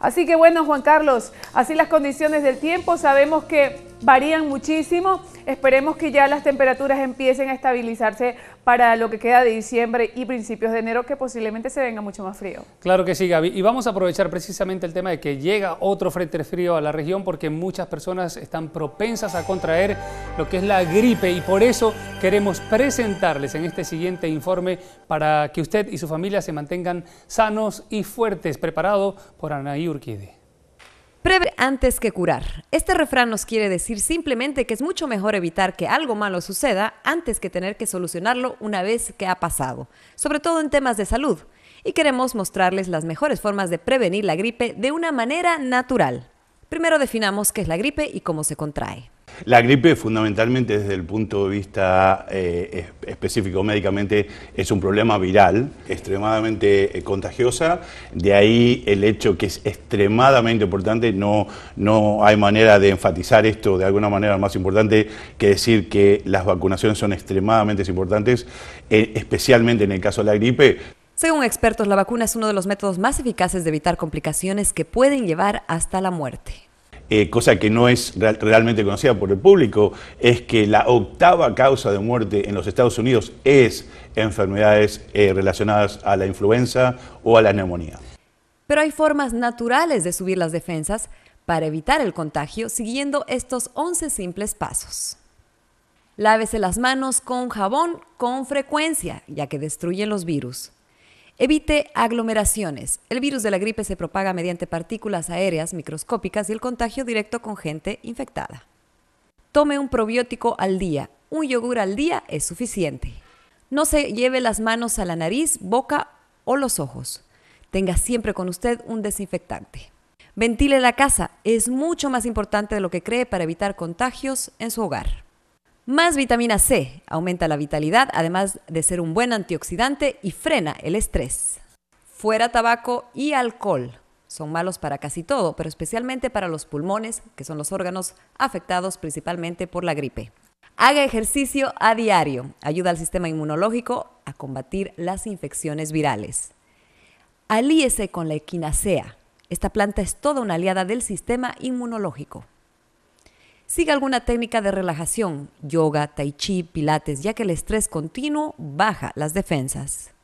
Así que bueno, Juan Carlos, así las condiciones del tiempo, sabemos que varían muchísimo. Esperemos que ya las temperaturas empiecen a estabilizarse para lo que queda de diciembre y principios de enero, que posiblemente se venga mucho más frío. Claro que sí, Gaby. Y vamos a aprovechar precisamente el tema de que llega otro frente frío a la región porque muchas personas están propensas a contraer lo que es la gripe y por eso queremos presentarles en este siguiente informe para que usted y su familia se mantengan sanos y fuertes, preparado por Anaí Urquide. Prever antes que curar. Este refrán nos quiere decir simplemente que es mucho mejor evitar que algo malo suceda antes que tener que solucionarlo una vez que ha pasado, sobre todo en temas de salud. Y queremos mostrarles las mejores formas de prevenir la gripe de una manera natural. Primero definamos qué es la gripe y cómo se contrae. La gripe fundamentalmente desde el punto de vista eh, específico médicamente es un problema viral, extremadamente eh, contagiosa, de ahí el hecho que es extremadamente importante, no, no hay manera de enfatizar esto de alguna manera más importante que decir que las vacunaciones son extremadamente importantes, eh, especialmente en el caso de la gripe, según expertos, la vacuna es uno de los métodos más eficaces de evitar complicaciones que pueden llevar hasta la muerte. Eh, cosa que no es realmente conocida por el público, es que la octava causa de muerte en los Estados Unidos es enfermedades eh, relacionadas a la influenza o a la neumonía. Pero hay formas naturales de subir las defensas para evitar el contagio siguiendo estos 11 simples pasos. Lávese las manos con jabón con frecuencia, ya que destruyen los virus. Evite aglomeraciones. El virus de la gripe se propaga mediante partículas aéreas microscópicas y el contagio directo con gente infectada. Tome un probiótico al día. Un yogur al día es suficiente. No se lleve las manos a la nariz, boca o los ojos. Tenga siempre con usted un desinfectante. Ventile la casa. Es mucho más importante de lo que cree para evitar contagios en su hogar. Más vitamina C aumenta la vitalidad, además de ser un buen antioxidante y frena el estrés. Fuera tabaco y alcohol. Son malos para casi todo, pero especialmente para los pulmones, que son los órganos afectados principalmente por la gripe. Haga ejercicio a diario. Ayuda al sistema inmunológico a combatir las infecciones virales. Alíese con la equinacea. Esta planta es toda una aliada del sistema inmunológico. Siga alguna técnica de relajación, yoga, tai chi, pilates, ya que el estrés continuo baja las defensas.